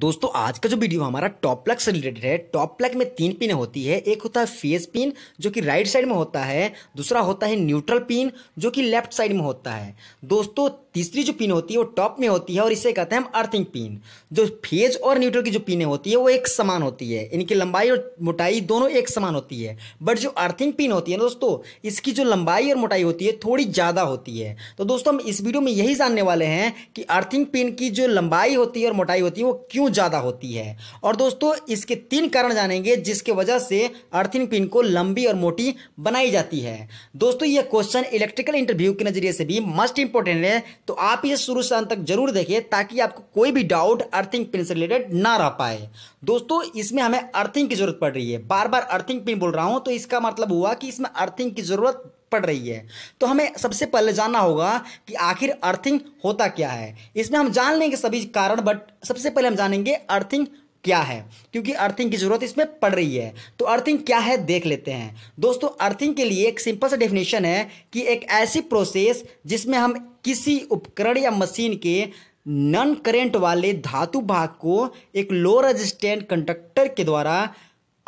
दोस्तों आज का जो वीडियो हमारा टॉप प्लग से रिलेटेड है टॉप प्लग में तीन पिन होती है एक होता है फेस पिन जो कि राइट साइड में होता है दूसरा होता है न्यूट्रल पिन जो कि लेफ्ट साइड में होता है दोस्तों तीसरी जो पिन होती है वो टॉप में होती है और इसे कहते हैं हम अर्थिंग पिन जो फेज और न्यूट्रल की जो पिन होती है वो एक समान होती है इनकी लंबाई और मोटाई दोनों एक समान होती है बट जो अर्थिंग पिन होती है ना दोस्तों इसकी जो लंबाई और मोटाई होती है थोड़ी ज़्यादा होती है तो दोस्तों हम इस वीडियो में यही जानने वाले हैं कि अर्थिंग पिन की जो लंबाई होती है और मोटाई होती है वो क्यों क्यों ज़्यादा होती है और दोस्तों इसके तीन कारण जानेंगे जिसके वजह से अर्थिंग पिन को लंबी और मोटी बनाई जाती है दोस्तों यह क्वेश्चन इलेक्ट्रिकल इंटरव्यू के नज़रिए से भी मस्ट इंपॉर्टेंट है तो आप इसे शुरू से अंत तक जरूर देखें ताकि आपको कोई भी डाउट अर्थिंग पिन से रिलेटेड ना रह पाए दोस्तों इसमें हमें अर्थिंग की जरूरत पड़ रही है बार बार अर्थिंग पिन बोल रहा हूँ तो इसका मतलब हुआ कि इसमें अर्थिंग की जरूरत पड़ रही है तो हमें सबसे पहले जानना होगा कि आखिर अर्थिंग होता क्या है इसमें हम जान लेंगे सभी कारण बट सबसे पहले हम जानेंगे अर्थिंग क्या है क्योंकि अर्थिंग की जरूरत इसमें पड़ रही है तो अर्थिंग क्या है देख लेते हैं दोस्तों अर्थिंग के लिए एक सिंपल सा डेफिनेशन है कि एक ऐसी प्रोसेस जिसमें हम किसी उपकरण या मशीन के नॉन करेंट वाले धातु भाग को एक लो रेजिस्टेंट कंडक्टर के द्वारा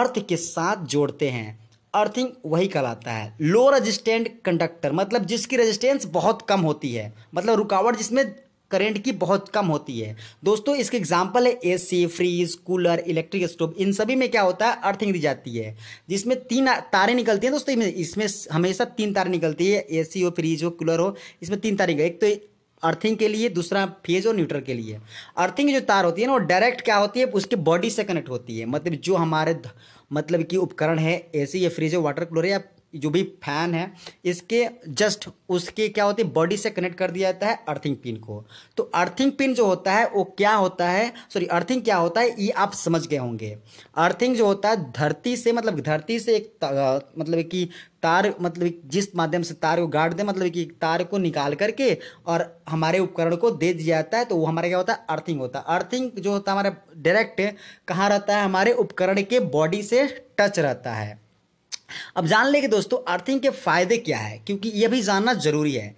अर्थ के साथ जोड़ते हैं अर्थिंग वही कहलाता है लो रजिस्टेंट कंडक्टर मतलब जिसकी रजिस्टेंस बहुत कम होती है मतलब रुकावट जिसमें करंट की बहुत कम होती है दोस्तों इसके एग्जाम्पल है AC fridge cooler electric stove इन सभी में क्या होता है अर्थिंग दी जाती है जिसमें तीन तारें निकलती हैं दोस्तों इसमें हमेशा तीन तारें निकलती है एसी हो फ्रीज हो कूलर हो इसमें तीन तारें एक तो अर्थिंग के लिए दूसरा फेज और न्यूट्रल के लिए अर्थिंग जो तार होती है ना वो डायरेक्ट क्या होती है उसके बॉडी से कनेक्ट होती है मतलब जो हमारे मतलब कि उपकरण है ए या फ्रिज है वाटर कूलर या जो भी फैन है इसके जस्ट उसके क्या होती है बॉडी से कनेक्ट कर दिया जाता है अर्थिंग पिन को तो अर्थिंग पिन जो होता है वो क्या होता है सॉरी अर्थिंग क्या होता है ये आप समझ गए होंगे अर्थिंग जो होता है धरती से मतलब धरती से एक मतलब कि तार मतलब जिस माध्यम से तार को गाड़ दे मतलब कि तार को निकाल करके और हमारे उपकरण को दे दिया जाता है तो वो हमारा क्या होता है अर्थिंग होता है अर्थिंग जो होता है हमारा डायरेक्ट कहाँ रहता है हमारे उपकरण के बॉडी से टच रहता है अब जान लेंगे दोस्तों अर्थिंग के फायदे क्या है क्योंकि यह भी जानना जरूरी है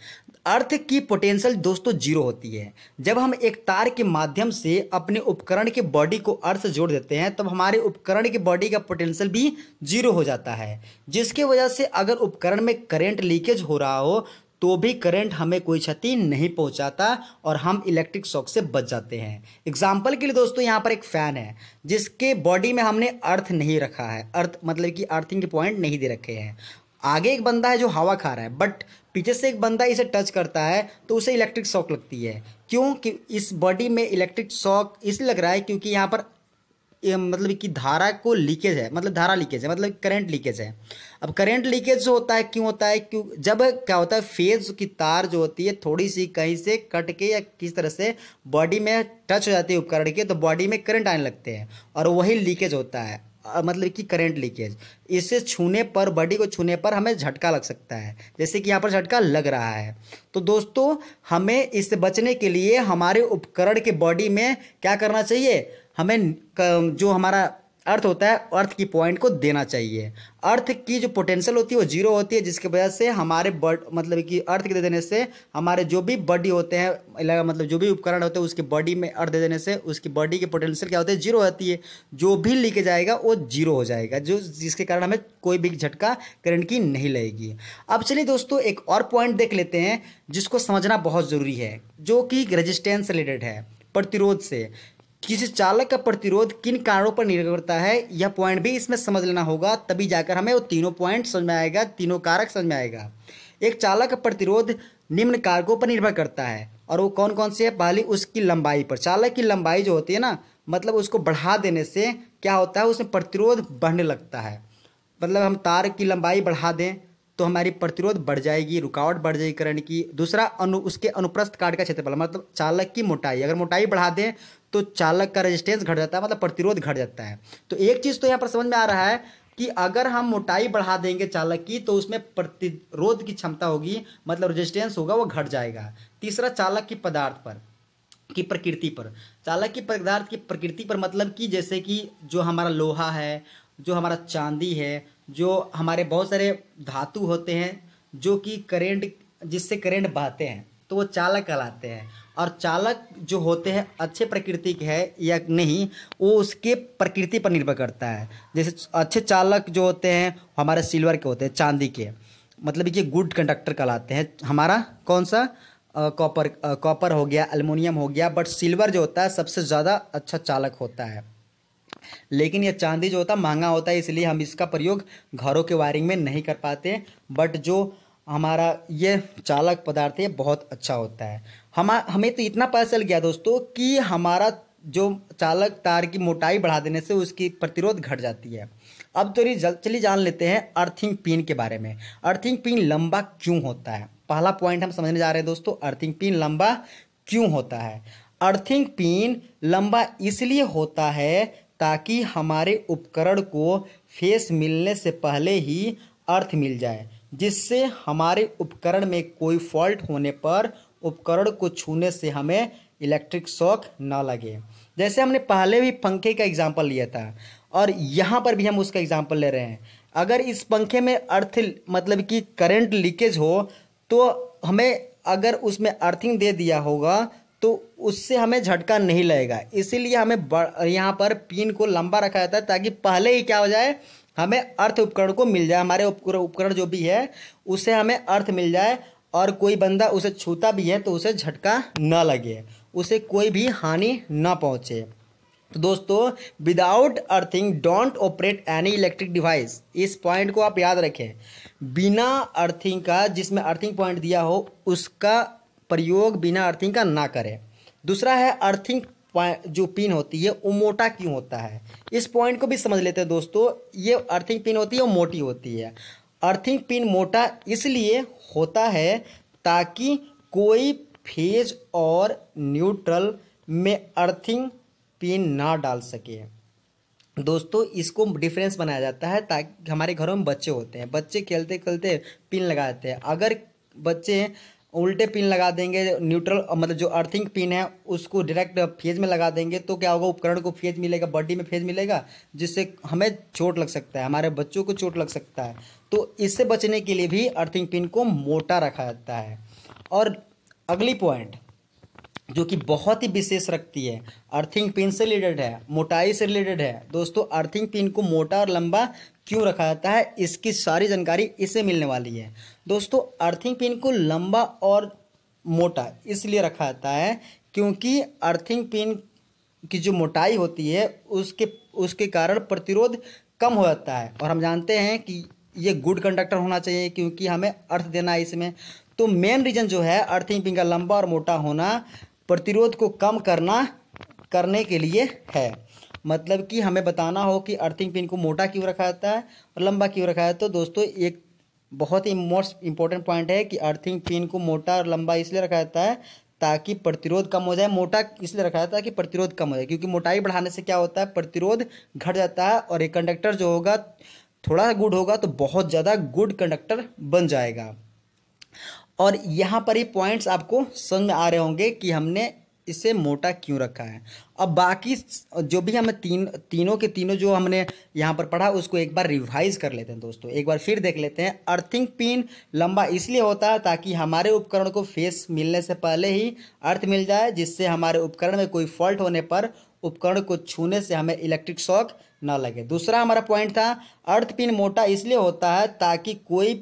अर्थ की पोटेंशियल दोस्तों जीरो होती है जब हम एक तार के माध्यम से अपने उपकरण के बॉडी को अर्थ जोड़ देते हैं तब हमारे उपकरण के बॉडी का पोटेंशियल भी जीरो हो जाता है जिसकी वजह से अगर उपकरण में करंट लीकेज हो रहा हो तो भी करंट हमें कोई क्षति नहीं पहुंचाता और हम इलेक्ट्रिक शॉक से बच जाते हैं एग्जाम्पल के लिए दोस्तों यहाँ पर एक फ़ैन है जिसके बॉडी में हमने अर्थ नहीं रखा है अर्थ मतलब कि अर्थिंग के पॉइंट नहीं दे रखे हैं आगे एक बंदा है जो हवा खा रहा है बट पीछे से एक बंदा इसे टच करता है तो उसे इलेक्ट्रिक शॉक लगती है क्योंकि इस बॉडी में इलेक्ट्रिक शॉक इसलिए लग रहा है क्योंकि यहाँ पर मतलब कि धारा को लीकेज है मतलब धारा लीकेज है मतलब करंट लीकेज है अब करंट लीकेज जो होता है क्यों होता है क्यों जब क्या होता है फेज की तार जो होती है थोड़ी सी कहीं से कट के या किस तरह से बॉडी में टच हो जाती है उपकरण के तो बॉडी में करंट आने लगते हैं और वही लीकेज होता है मतलब कि करंट लीकेज इससे छूने पर बॉडी को छूने पर हमें झटका लग सकता है जैसे कि यहाँ पर झटका लग रहा है तो दोस्तों हमें इससे बचने के लिए हमारे उपकरण के बॉडी में क्या करना चाहिए हमें जो हमारा अर्थ होता है अर्थ की पॉइंट को देना चाहिए अर्थ की जो पोटेंशियल होती है वो जीरो होती है जिसकी वजह से हमारे बॉड मतलब कि अर्थ के दे देने से हमारे जो भी बॉडी होते हैं मतलब जो भी उपकरण होते हैं उसकी बॉडी में अर्थ दे देने से उसकी बॉडी की पोटेंशियल क्या होती है जीरो होती है जो भी लेके जाएगा वो जीरो हो जाएगा जो जिसके कारण हमें कोई भी झटका करंट की नहीं लगेगी अब चलिए दोस्तों एक और पॉइंट देख लेते हैं जिसको समझना बहुत ज़रूरी है जो कि रजिस्टेंस रिलेटेड है प्रतिरोध से किसी चालक का प्रतिरोध किन कारणों पर निर्भर करता है यह पॉइंट भी इसमें समझ लेना होगा तभी जाकर हमें वो तीनों पॉइंट समझ में आएगा तीनों कारक समझ में आएगा एक चालक का प्रतिरोध निम्न कारकों पर निर्भर करता है और वो कौन कौन से है पहली उसकी लंबाई पर चालक की लंबाई जो होती है ना मतलब उसको बढ़ा देने से क्या होता है उसमें प्रतिरोध बढ़ने लगता है मतलब हम तार की लंबाई बढ़ा दें तो हमारी प्रतिरोध बढ़ जाएगी रुकावट बढ़ जाएगी करंट की दूसरा अनु उसके अनुप्रस्थ काट का क्षेत्रफल मतलब चालक की मोटाई अगर मोटाई बढ़ा दें तो चालक का रेजिस्टेंस घट जाता है मतलब प्रतिरोध घट जाता है तो एक चीज़ तो यहाँ पर समझ में आ रहा है कि अगर हम मोटाई बढ़ा देंगे चालक की तो उसमें प्रतिरोध की क्षमता होगी मतलब रेजिस्टेंस होगा वो घट जाएगा तीसरा चालक की पदार्थ पर की प्रकृति पर चालक की पदार्थ की प्रकृति पर मतलब कि जैसे कि जो हमारा लोहा है जो हमारा चांदी है जो हमारे बहुत सारे धातु होते हैं जो कि करेंट जिससे करेंट बहते हैं तो वो चालक कहलाते हैं और चालक जो होते हैं अच्छे प्रकृति के है या नहीं वो उसके प्रकृति पर निर्भर करता है जैसे अच्छे चालक जो होते हैं हमारे सिल्वर के होते हैं चांदी के मतलब ये गुड कंडक्टर कहलाते हैं हमारा कौन सा कॉपर कॉपर हो गया अल्मोनियम हो गया बट सिल्वर जो होता है सबसे ज़्यादा अच्छा चालक होता है लेकिन यह चांदी जो होता है महंगा होता है इसलिए हम इसका प्रयोग घरों के वायरिंग में नहीं कर पाते बट जो हमारा ये चालक पदार्थ है बहुत अच्छा होता है हम हमें तो इतना पता चल गया दोस्तों कि हमारा जो चालक तार की मोटाई बढ़ा देने से उसकी प्रतिरोध घट जाती है अब थोड़ी तो चलिए जान लेते हैं अर्थिंग पिन के बारे में अर्थिंग पिन लंबा क्यों होता है पहला पॉइंट हम समझने जा रहे हैं दोस्तों अर्थिंग पिन लंबा क्यों होता है अर्थिंग पिन लंबा इसलिए होता है ताकि हमारे उपकरण को फेस मिलने से पहले ही अर्थ मिल जाए जिससे हमारे उपकरण में कोई फॉल्ट होने पर उपकरण को छूने से हमें इलेक्ट्रिक शॉक ना लगे जैसे हमने पहले भी पंखे का एग्जाम्पल लिया था और यहाँ पर भी हम उसका एग्जाम्पल ले रहे हैं अगर इस पंखे में अर्थ मतलब कि करंट लीकेज हो तो हमें अगर उसमें अर्थिंग दे दिया होगा तो उससे हमें झटका नहीं लगेगा इसीलिए हमें यहाँ पर पिन को लंबा रखा जाता है ताकि पहले ही क्या हो जाए हमें अर्थ उपकरण को मिल जाए हमारे उपकरण जो भी है उससे हमें अर्थ मिल जाए और कोई बंदा उसे छूता भी है तो उसे झटका ना लगे उसे कोई भी हानि ना पहुँचे तो दोस्तों without earthing don't operate any electric device इस पॉइंट को आप याद रखें बिना अर्थिंग का जिसमें अर्थिंग पॉइंट दिया हो उसका प्रयोग बिना अर्थिंग का ना करें दूसरा है अर्थिंग जो पिन होती है वो मोटा क्यों होता है इस पॉइंट को भी समझ लेते हैं दोस्तों ये अर्थिंग पिन होती है वो मोटी होती है अर्थिंग पिन मोटा इसलिए होता है ताकि कोई फेज और न्यूट्रल में अर्थिंग पिन ना डाल सके दोस्तों इसको डिफरेंस बनाया जाता है ताकि हमारे घरों में बच्चे होते हैं बच्चे खेलते खेलते पिन लगाते हैं अगर बच्चे उल्टे पिन लगा देंगे न्यूट्रल मतलब जो अर्थिंग पिन है उसको डायरेक्ट फेज में लगा देंगे तो क्या होगा उपकरण को फेज मिलेगा बॉडी में फेज मिलेगा जिससे हमें चोट लग सकता है हमारे बच्चों को चोट लग सकता है तो इससे बचने के लिए भी अर्थिंग पिन को मोटा रखा जाता है और अगली पॉइंट जो कि बहुत ही विशेष रखती है अर्थिंग पिन से रिलेटेड है मोटाई से रिलेटेड है दोस्तों अर्थिंग पिन को मोटा और लंबा क्यों रखा जाता है इसकी सारी जानकारी इसे मिलने वाली है दोस्तों अर्थिंग पिन को लंबा और मोटा इसलिए रखा जाता है क्योंकि अर्थिंग पिन की जो मोटाई होती है उसके उसके कारण प्रतिरोध कम हो जाता है और हम जानते हैं कि ये गुड कंडक्टर होना चाहिए क्योंकि हमें अर्थ देना है इसमें तो मेन रीजन जो है अर्थिंग का लंबा और मोटा होना प्रतिरोध को कम करना करने के लिए है मतलब कि हमें बताना हो कि अर्थिंग पिन को मोटा क्यों रखा जाता है और लंबा क्यों रखा जाता है तो दोस्तों एक बहुत ही मोस्ट इंपॉर्टेंट पॉइंट है कि अर्थिंग पिन को मोटा और लंबा इसलिए रखा जाता है ताकि प्रतिरोध कम हो जाए मोटा इसलिए रखा जाता है कि प्रतिरोध कम हो जाए क्योंकि मोटाई बढ़ाने से क्या होता है प्रतिरोध घट जाता है और एक कंडक्टर जो होगा थोड़ा सा गुड होगा तो बहुत ज़्यादा गुड कंडक्टर बन जाएगा और यहाँ पर ही पॉइंट्स आपको समझ में आ रहे होंगे कि हमने इसे मोटा क्यों रखा है अब बाकी जो भी हमें तीन तीनों के तीनों जो हमने यहाँ पर पढ़ा उसको एक बार रिवाइज कर लेते हैं दोस्तों एक बार फिर देख लेते हैं अर्थिंग पिन लंबा इसलिए होता है ताकि हमारे उपकरण को फेस मिलने से पहले ही अर्थ मिल जाए जिससे हमारे उपकरण में कोई फॉल्ट होने पर उपकरण को छूने से हमें इलेक्ट्रिक शॉक ना लगे दूसरा हमारा पॉइंट था अर्थ पिन मोटा इसलिए होता है ताकि कोई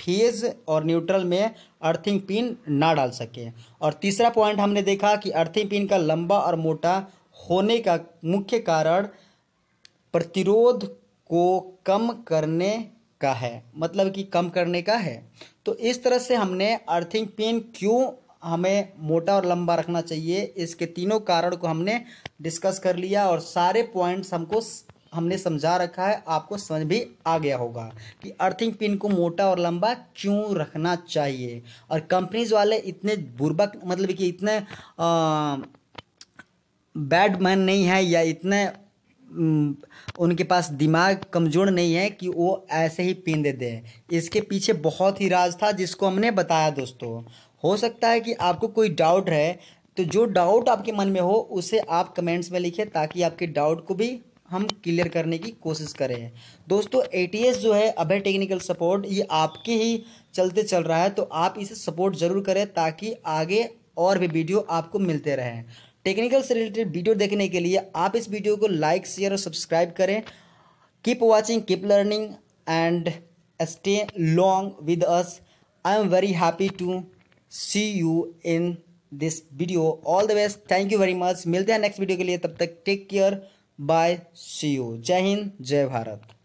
फेज और न्यूट्रल में अर्थिंग पिन ना डाल सके और तीसरा पॉइंट हमने देखा कि अर्थिंग पिन का लंबा और मोटा होने का मुख्य कारण प्रतिरोध को कम करने का है मतलब कि कम करने का है तो इस तरह से हमने अर्थिंग पिन क्यों हमें मोटा और लंबा रखना चाहिए इसके तीनों कारण को हमने डिस्कस कर लिया और सारे पॉइंट्स हमको हमने समझा रखा है आपको समझ भी आ गया होगा कि अर्थिंग पिन को मोटा और लंबा क्यों रखना चाहिए और कंपनीज वाले इतने बुरबक मतलब कि इतने बैड मैन नहीं है या इतने उनके पास दिमाग कमज़ोर नहीं है कि वो ऐसे ही पिन दे दें इसके पीछे बहुत ही राज था जिसको हमने बताया दोस्तों हो सकता है कि आपको कोई डाउट है तो जो डाउट आपके मन में हो उसे आप कमेंट्स में लिखें ताकि आपके डाउट को भी हम क्लियर करने की कोशिश करें दोस्तों ए जो है अभय टेक्निकल सपोर्ट ये आपके ही चलते चल रहा है तो आप इसे सपोर्ट ज़रूर करें ताकि आगे और भी वीडियो आपको मिलते रहें टेक्निकल से रिलेटेड वीडियो देखने के लिए आप इस वीडियो को लाइक शेयर और सब्सक्राइब करें keep watching keep learning and stay long with us I am very happy to see you in this video all the best thank you very much मिलते हैं नेक्स्ट वीडियो के लिए तब तक take care bye see you जय हिंद जय भारत